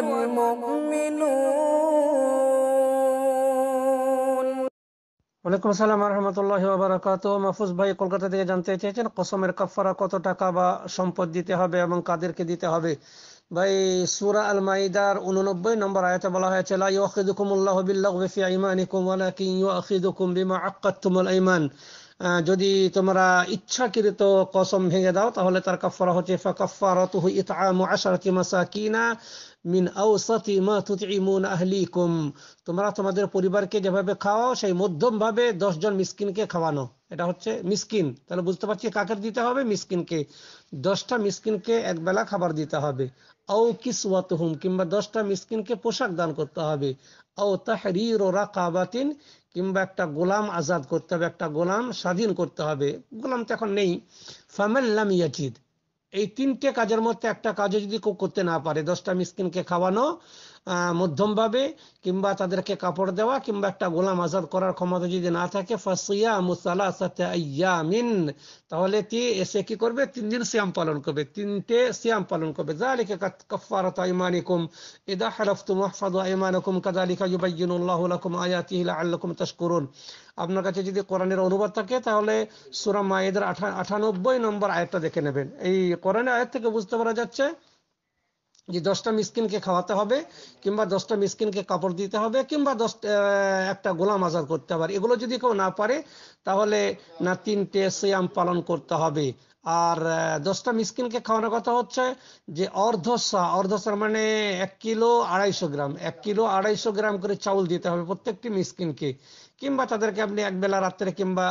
ওয়ালাইকুম আসসালাম রহমতুল্লাহ বারাকাত মাহফুজ ভাই কলকাতা থেকে জানতে চেয়েছেন কসমের কাফারা কত টাকা বা সম্পদ দিতে হবে এবং কাদেরকে দিতে হবে ভাই সুরা আল মাইদার উননব্বই নম্বর আয়াতে বলা হয়েছে লা ইয়াখিদুকুমুল্লাহু বিল্লাগওয়ি ফি আইমানিকুম ওয়ালাকিন ইয়াখিদুকুম বিমা আক্কাদতুমুল আইমান যদি তোমরা ইচ্ছাকৃত কসম ভেঙে দাও তাহলে তার কাফারা হচ্ছে ফাকাফারাতুহু ইতআমু আশারাতি মাসাকিনা মিন আওসাতি মা তুতঈমুন আহলিকুম তোমরা তোমাদের পরিবারকে যেভাবে খাওয়াও সেই মধ্যম ভাবে 10 জন মিসকিনকে খাওয়ানো এটা হচ্ছে মিসকিন তাহলে বুঝতে পারছি কাকে দিতে হবে মিসকিনকে 10টা মিসকিনকে একবেলা খাবার দিতে হবে আও কিসওয়াতুহুম কিংবা 10টা মিসকিনকে পোশাক দান করতে হবে আও তাহরিরু রাকাবাতিন কিংবা একটা গোলাম আজাদ করতে হবে একটা গোলাম স্বাধীন করতে হবে গোলাম তো এখন নেই ফামাল্লাম ইয়াচিদ এই তিনটে কাজের মধ্যে একটা কাজও যদি কেউ করতে না পারে দশটা মিসকিনকে খাওয়ানো মধ্যমভাবে কিংবা তাদেরকে কাপড় দেওয়া কিংবা একটা গোলাম আজাদ করার ক্ষমতা যদি না থাকে ফাসিয়া মুসালা তাহলে তি এসে কি করবে তিন দিন শ্যাম পালন করবে তিনটে শ্যাম পালন করবে জালিকা কাফারাত আইমানিকুম আয়াতিহি লাআল্লাকুম তাশকুরুন আপনার কাছে যদি কোরআনের অনুবাদ থাকে তাহলে সুরা মায়েদের আঠানব্বই নম্বর আয়াতটা দেখে নেবেন এই কোরআনের আয়াত থেকে বুঝতে পারা যাচ্ছে যে দশটা মিসকিনকে খাওয়াতে হবে কিংবা দশটা মিসকিনকে কাপড় দিতে হবে কিংবা দশ একটা গোলাম আজাদ করতে হবে এগুলো যদি কেউ না পারে তাহলে না তিনটে সিয়াম পালন করতে হবে আর দশটা মিসকিনকে খাওয়ানোর কথা হচ্ছে যে অর্ধসা অর্ধসার মানে এক কিলো আড়াইশো গ্রাম এক কিলো আড়াইশো গ্রাম করে চাউল দিতে হবে প্রত্যেকটি মিসকিনকে কিংবা তাদেরকে আপনি একবেলা রাত্রে কিংবা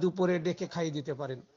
দুপুরে ডেকে খাইয়ে দিতে পারেন